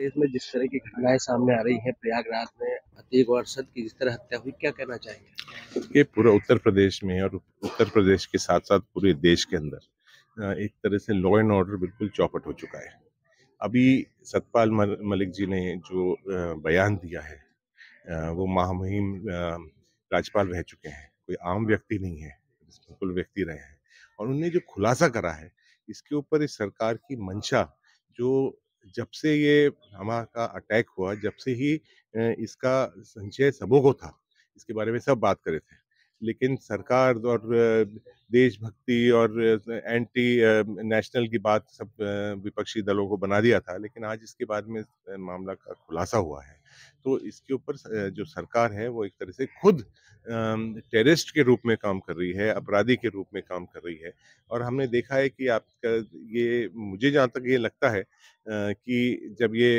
प्रदेश में जिस तरह की घटनाएं सामने आ रही हैं प्रयागराज में अतीक और सद की जिस तरह हत्या हुई क्या कहना चाहेंगे ये पूरा उत्तर प्रदेश में और उत्तर प्रदेश के साथ साथ पूरे देश के अंदर एक तरह से लॉ एंड ऑर्डर बिल्कुल चौपट हो चुका है अभी सतपाल मलिक जी ने जो बयान दिया है वो महामहिम राज्यपाल रह चुके हैं कोई आम व्यक्ति नहीं है बिल्कुल व्यक्ति रहे हैं और उनने जो खुलासा करा है इसके ऊपर इस सरकार की मंशा जो जब से ये हमारा का अटैक हुआ जब से ही इसका संचय सबों को था इसके बारे में सब बात कर रहे थे लेकिन सरकार और देशभक्ति और एंटी नेशनल की बात सब विपक्षी दलों को बना दिया था लेकिन आज इसके बाद में मामला का खुलासा हुआ है तो इसके ऊपर जो सरकार है वो एक तरह से खुद टेररिस्ट के रूप में काम कर रही है अपराधी के रूप में काम कर रही है और हमने देखा है कि आपका ये मुझे जहाँ तक ये लगता है कि जब ये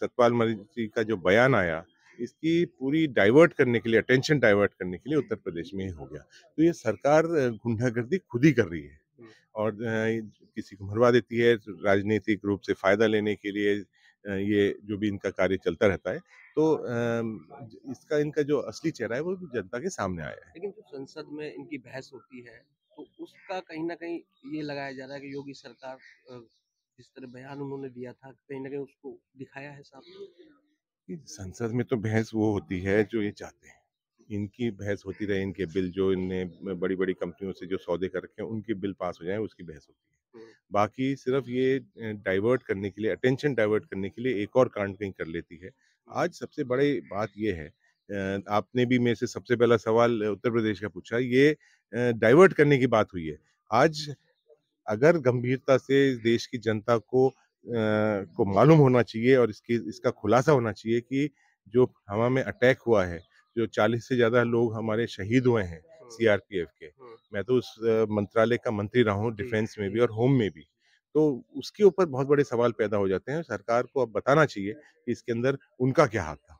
सतपाल मलिक जी का जो बयान आया इसकी पूरी डाइवर्ट करने के लिए अटेंशन डाइवर्ट करने के लिए उत्तर प्रदेश में ही हो गया तो ये सरकार गुंडागर्दी खुद ही कर रही है और किसी को मरवा देती है राजनीतिक रूप से फायदा लेने के लिए ये जो भी इनका कार्य चलता रहता है तो इसका इनका जो असली चेहरा है वो जनता के सामने आया है लेकिन जो संसद में इनकी बहस होती है तो उसका कहीं ना कहीं ये लगाया जा रहा है कि योगी सरकार जिस तरह बयान उन्होंने दिया था कहीं ना कहीं उसको दिखाया है संसद में तो बहस वो होती है जो ये चाहते हैं इनकी बहस होती रहे इनके बिल जो इनने बड़ी बड़ी कंपनियों से जो सौदे कर रखे हैं उनके बिल पास हो जाए उसकी बहस होती है बाकी सिर्फ ये डाइवर्ट करने के लिए अटेंशन डाइवर्ट करने के लिए एक और कांड कहीं कर लेती है आज सबसे बड़ी बात यह है आपने भी मेरे से सबसे पहला सवाल उत्तर प्रदेश का पूछा ये डाइवर्ट करने की बात हुई है आज अगर गंभीरता से देश की जनता को आ, को मालूम होना चाहिए और इसकी इसका खुलासा होना चाहिए कि जो हवा में अटैक हुआ है जो 40 से ज़्यादा लोग हमारे शहीद हुए हैं सीआरपीएफ के मैं तो उस मंत्रालय का मंत्री रहा हूँ डिफेंस में भी और होम में भी तो उसके ऊपर बहुत बड़े सवाल पैदा हो जाते हैं सरकार को अब बताना चाहिए कि इसके अंदर उनका क्या हाथ था